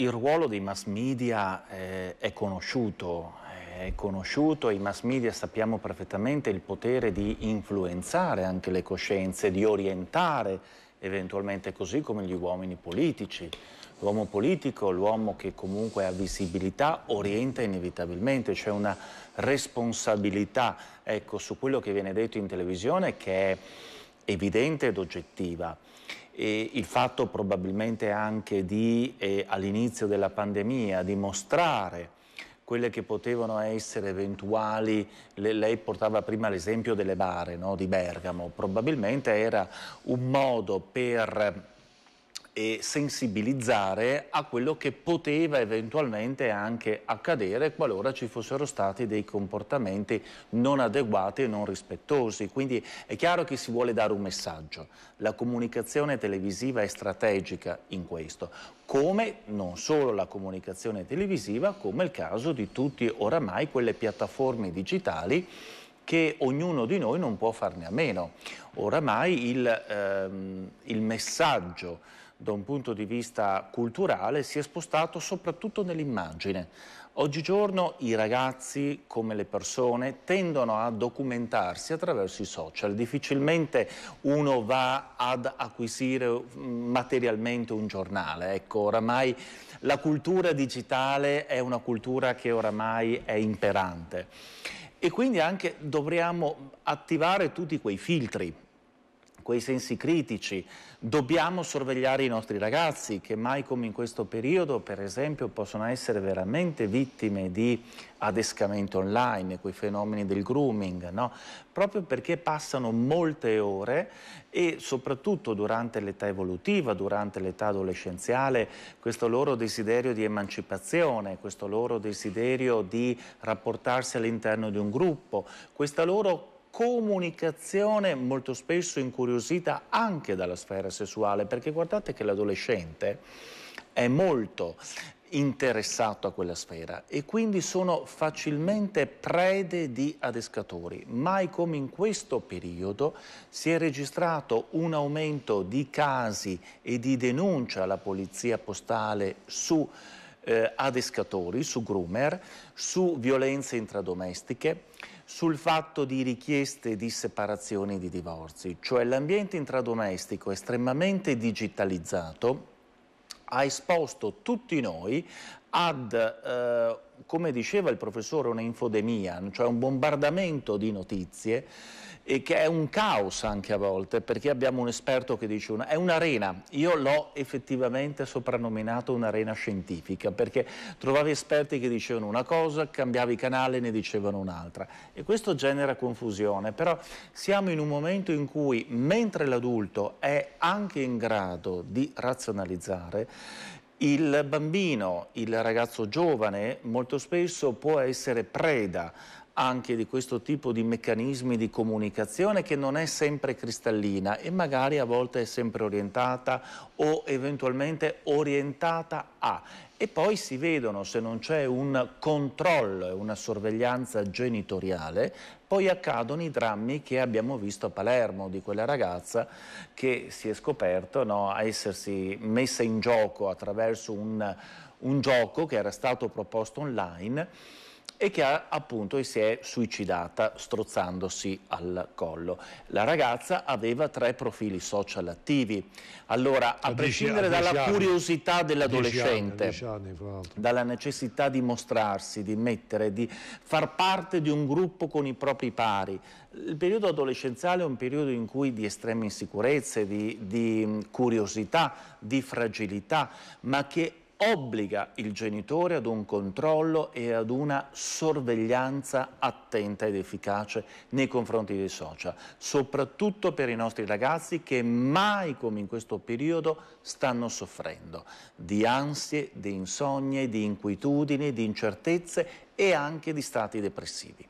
il ruolo dei mass media eh, è conosciuto, eh, è conosciuto, i mass media sappiamo perfettamente il potere di influenzare anche le coscienze, di orientare eventualmente così come gli uomini politici. L'uomo politico, l'uomo che comunque ha visibilità, orienta inevitabilmente, c'è una responsabilità ecco, su quello che viene detto in televisione che è evidente ed oggettiva. E il fatto probabilmente anche di, eh, all'inizio della pandemia, dimostrare quelle che potevano essere eventuali, lei portava prima l'esempio delle bare no, di Bergamo, probabilmente era un modo per e sensibilizzare a quello che poteva eventualmente anche accadere qualora ci fossero stati dei comportamenti non adeguati e non rispettosi. Quindi è chiaro che si vuole dare un messaggio. La comunicazione televisiva è strategica in questo, come non solo la comunicazione televisiva, come il caso di tutti oramai quelle piattaforme digitali che ognuno di noi non può farne a meno. Oramai il, ehm, il messaggio da un punto di vista culturale si è spostato soprattutto nell'immagine. Oggigiorno i ragazzi, come le persone, tendono a documentarsi attraverso i social. Difficilmente uno va ad acquisire mm, materialmente un giornale. Ecco, oramai la cultura digitale è una cultura che oramai è imperante. E quindi anche dobbiamo attivare tutti quei filtri quei sensi critici. Dobbiamo sorvegliare i nostri ragazzi che mai come in questo periodo, per esempio, possono essere veramente vittime di adescamento online, quei fenomeni del grooming, no? proprio perché passano molte ore e soprattutto durante l'età evolutiva, durante l'età adolescenziale, questo loro desiderio di emancipazione, questo loro desiderio di rapportarsi all'interno di un gruppo, questa loro comunicazione molto spesso incuriosita anche dalla sfera sessuale, perché guardate che l'adolescente è molto interessato a quella sfera e quindi sono facilmente prede di adescatori. Mai come in questo periodo si è registrato un aumento di casi e di denuncia alla polizia postale su eh, ad su groomer, su violenze intradomestiche, sul fatto di richieste di separazioni e di divorzi, cioè l'ambiente intradomestico estremamente digitalizzato ha esposto tutti noi ad, eh, come diceva il professore, una infodemia, cioè un bombardamento di notizie e che è un caos anche a volte, perché abbiamo un esperto che dice una, è un'arena, io l'ho effettivamente soprannominato un'arena scientifica, perché trovavi esperti che dicevano una cosa, cambiavi canale e ne dicevano un'altra e questo genera confusione, però siamo in un momento in cui mentre l'adulto è anche in grado di razionalizzare, il bambino, il ragazzo giovane molto spesso può essere preda anche di questo tipo di meccanismi di comunicazione che non è sempre cristallina e magari a volte è sempre orientata o eventualmente orientata a e poi si vedono se non c'è un controllo e una sorveglianza genitoriale, poi accadono i drammi che abbiamo visto a Palermo di quella ragazza che si è scoperto no, a essersi messa in gioco attraverso un, un gioco che era stato proposto online e che ha, appunto si è suicidata strozzandosi al collo. La ragazza aveva tre profili social attivi. Allora, a, a prescindere dieci, a dalla anni, curiosità dell'adolescente, dalla necessità di mostrarsi, di mettere, di far parte di un gruppo con i propri pari, il periodo adolescenziale è un periodo in cui di estreme insicurezze, di, di curiosità, di fragilità, ma che obbliga il genitore ad un controllo e ad una sorveglianza attenta ed efficace nei confronti dei social, soprattutto per i nostri ragazzi che mai come in questo periodo stanno soffrendo di ansie, di insonnie, di inquietudini, di incertezze e anche di stati depressivi.